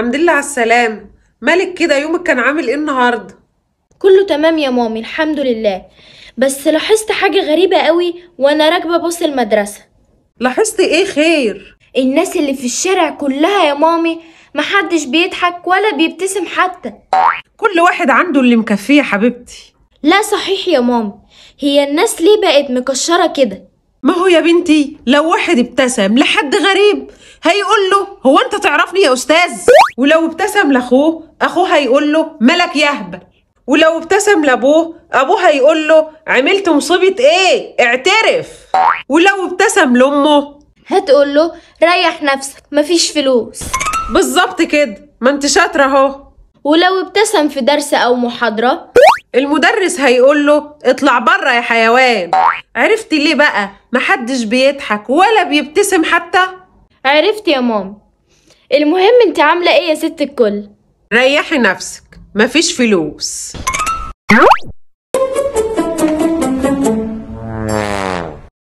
حمد لله على السلام مالك كده يومك كان عامل ايه النهاردة كله تمام يا مامي الحمد لله بس لاحظت حاجة غريبة قوي وانا راكبة باص المدرسة لاحظت ايه خير الناس اللي في الشارع كلها يا مامي محدش بيضحك ولا بيبتسم حتى كل واحد عنده اللي مكفيه يا حبيبتي لا صحيح يا مامي هي الناس ليه بقت مكشرة كده ما هو يا بنتي لو واحد ابتسم لحد غريب هيقول له هو انت تعرفني يا استاذ ولو ابتسم لاخوه اخوه هيقول له ملك يهبل ولو ابتسم لابوه ابوه هيقول له عملت مصيبه ايه اعترف ولو ابتسم لامه هتقول له ريح نفسك مفيش فلوس بالظبط كده ما انت شاطره اهو ولو ابتسم في درس او محاضره المدرس هيقول له اطلع بره يا حيوان عرفتي ليه بقى محدش بيضحك ولا بيبتسم حتى عرفت يا ماما المهم انت عامله ايه يا ست الكل ريحي نفسك مفيش فلوس